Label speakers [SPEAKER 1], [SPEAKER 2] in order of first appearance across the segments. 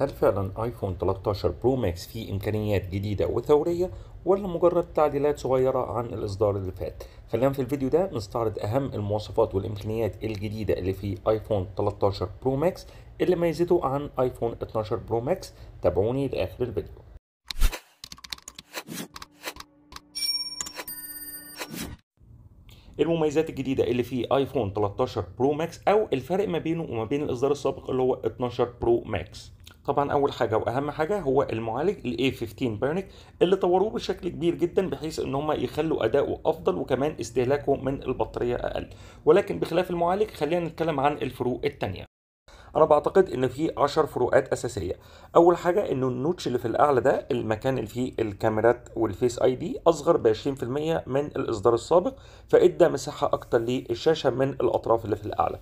[SPEAKER 1] هل فعلا ايفون 13 برو ماكس فيه امكانيات جديدة وثورية ولا مجرد تعديلات صغيرة عن الاصدار اللي فات خلينا في الفيديو ده نستعرض اهم المواصفات والامكانيات الجديدة اللي في ايفون 13 برو ماكس اللي ميزته عن ايفون 12 برو ماكس تابعوني لاخر الفيديو المميزات الجديدة اللي في ايفون 13 برو ماكس او الفرق ما بينه وما بين الاصدار السابق اللي هو 12 برو ماكس طبعا اول حاجه واهم حاجه هو المعالج a 15 بايونيك اللي طوروه بشكل كبير جدا بحيث ان هم يخلوا اداؤه افضل وكمان استهلاكه من البطاريه اقل ولكن بخلاف المعالج خلينا نتكلم عن الفروق الثانيه انا بعتقد ان في 10 فروقات اساسيه اول حاجه انه النوتش اللي في الاعلى ده المكان اللي فيه الكاميرات والفيس اي دي اصغر ب 20% من الاصدار السابق فادى مساحه اكتر للشاشه من الاطراف اللي في الاعلى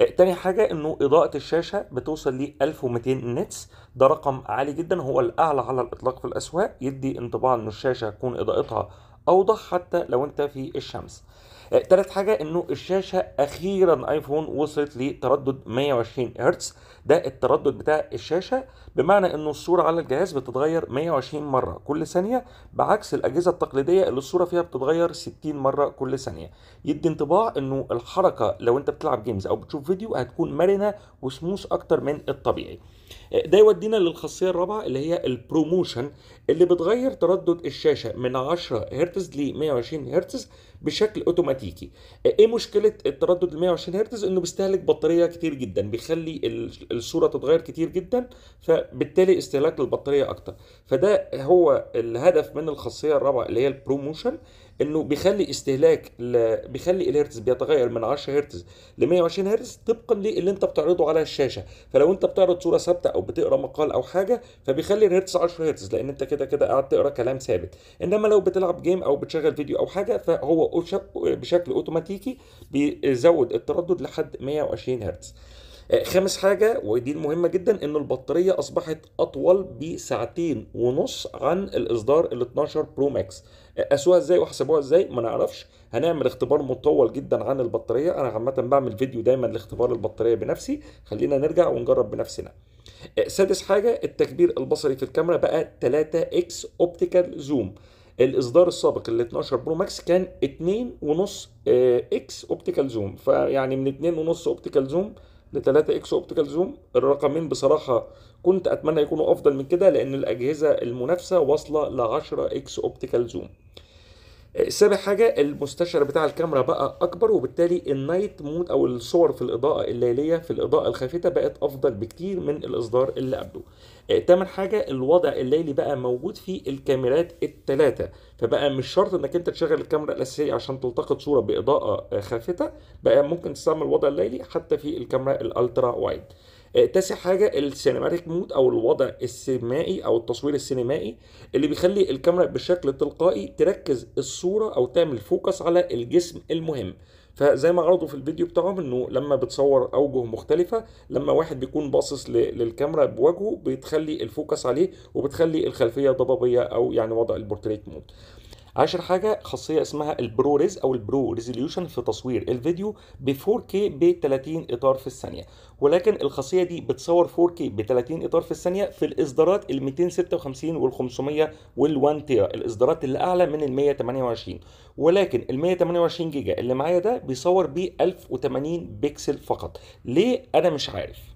[SPEAKER 1] آه، تاني حاجة انه اضاءة الشاشة بتوصل ل 1200 نتس ده رقم عالي جدا هو الاعلى على الاطلاق في الاسواق يدي انطباع ان الشاشة تكون اضاءتها اوضح حتى لو انت في الشمس آه، تالت حاجه انه الشاشه اخيرا ايفون وصلت لتردد 120 هرتز ده التردد بتاع الشاشه بمعنى انه الصوره على الجهاز بتتغير 120 مره كل ثانيه بعكس الاجهزه التقليديه اللي الصوره فيها بتتغير 60 مره كل ثانيه يدي انطباع انه الحركه لو انت بتلعب جيمز او بتشوف فيديو هتكون مرنه وسموس اكتر من الطبيعي آه، ده يودينا للخاصيه الرابعه اللي هي البروموشن اللي بتغير تردد الشاشه من 10 هرتز ل 120 هرتز بشكل اوتوماتيكي ايه مشكله التردد ال 120 هرتز انه بيستهلك بطاريه كتير جدا بيخلي الصوره تتغير كتير جدا فبالتالي استهلاك للبطاريه اكتر فده هو الهدف من الخاصيه الرابعه اللي هي البروموشن انه بيخلي استهلاك ل... بيخلي الهرتز بيتغير من 10 هرتز ل 120 هرتز طبقا للي انت بتعرضه على الشاشه فلو انت بتعرض صوره ثابته او بتقرا مقال او حاجه فبيخلي الهرتز 10 هرتز لان انت كده كده قاعد تقرا كلام ثابت انما لو بتلعب جيم او بتشغل فيديو او حاجه فهو بشكل اوتوماتيكي بيزود التردد لحد 120 هرتز آه، خامس حاجة ودي المهمة جدا ان البطارية اصبحت اطول بساعتين ونص عن الاصدار ال 12 برو ماكس قاسوها ازاي وحسبوها ازاي ما نعرفش هنعمل اختبار مطول جدا عن البطارية انا عامة بعمل فيديو دايما لاختبار البطارية بنفسي خلينا نرجع ونجرب بنفسنا آه، سادس حاجة التكبير البصري في الكاميرا بقى 3 اكس اوبتيكال زوم الاصدار السابق ال 12 برو ماكس كان 2.5 آه، اكس اوبتيكال زوم فيعني من 2.5 اوبتيكال زوم ل 3 اكس اوبتيكال زوم الرقمين بصراحه كنت اتمنى يكونوا افضل من كده لان الاجهزه المنافسه واصله ل 10 اكس اوبتيكال زوم سابع حاجة المستشعر بتاع الكاميرا بقى أكبر وبالتالي النايت مود أو الصور في الإضاءة الليلية في الإضاءة الخافتة بقت أفضل بكتير من الإصدار اللي قبله. آه، تامن حاجة الوضع الليلي بقى موجود في الكاميرات التلاتة فبقى مش شرط إنك أنت تشغل الكاميرا الأساسية عشان تلتقط صورة بإضاءة خافتة بقى ممكن تستعمل الوضع الليلي حتى في الكاميرا الألترا وايد. آه، تاسع حاجه السينماتيك مود او الوضع السينمائي او التصوير السينمائي اللي بيخلي الكاميرا بشكل تلقائي تركز الصوره او تعمل فوكس على الجسم المهم فزي ما عرضوا في الفيديو بتاعهم انه لما بتصور اوجه مختلفه لما واحد بيكون باصص للكاميرا بوجهه بتخلي الفوكس عليه وبتخلي الخلفيه ضبابيه او يعني وضع البورتريت مود عاشر حاجه خاصيه اسمها البرو ريز او البرو ريزوليوشن في تصوير الفيديو ب 4K ب 30 اطار في الثانيه ولكن الخاصيه دي بتصور 4K ب 30 اطار في الثانيه في الاصدارات ال 256 وال 500 وال 1 تيرا الاصدارات اللي اعلى من ال 128 ولكن ال 128 جيجا اللي معايا ده بيصور ب 1080 بكسل فقط ليه انا مش عارف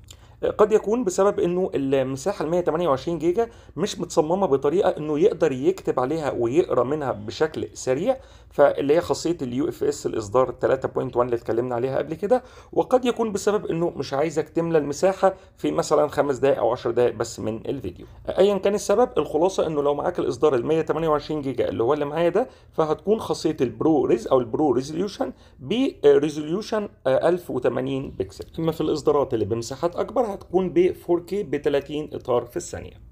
[SPEAKER 1] قد يكون بسبب انه المساحه ال 128 جيجا مش متصممه بطريقه انه يقدر يكتب عليها ويقرا منها بشكل سريع فاللي هي خاصيه اليو اف اس الاصدار 3.1 اللي اتكلمنا عليها قبل كده وقد يكون بسبب انه مش عايزك تملى المساحه في مثلا 5 دقائق او 10 دقائق بس من الفيديو ايا كان السبب الخلاصه انه لو معاك الاصدار ال 128 جيجا اللي هو اللي معايا ده فهتكون خاصيه البرو ريز او البرو ريزوليوشن بريزوليوشن 1080 بكسل اما في الاصدارات اللي بمساحات اكبر الصورة هتكون ب 4K ب 30 إطار في الثانية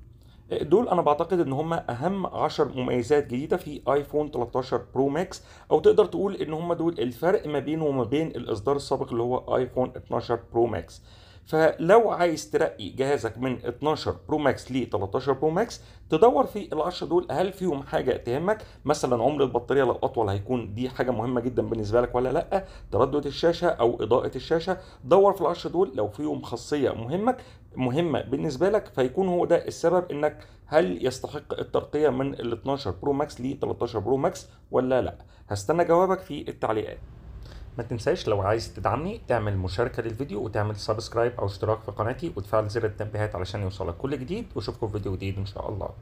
[SPEAKER 1] آه، دول انا بعتقد ان هم اهم 10 مميزات جديده في ايفون 13 برو ماكس او تقدر تقول ان هم دول الفرق ما بينه وما بين الاصدار السابق اللي هو ايفون 12 برو ماكس فلو عايز ترقي جهازك من 12 برو ماكس ل 13 برو ماكس تدور في ال 10 دول هل فيهم حاجه تهمك مثلا عمر البطاريه لو اطول هيكون دي حاجه مهمه جدا بالنسبه لك ولا لا تردد الشاشه او اضاءه الشاشه دور في ال 10 دول لو فيهم خاصيه مهمك مهمه بالنسبه لك فيكون هو ده السبب انك هل يستحق الترقيه من ال 12 برو ماكس ل 13 برو ماكس ولا لا هستنى جوابك في التعليقات ما تنساش لو عايز تدعمني تعمل مشاركة للفيديو وتعمل سبسكرايب أو اشتراك في قناتي وتفعل زر التنبيهات علشان يوصلك كل جديد واشوفكم في فيديو جديد إن شاء الله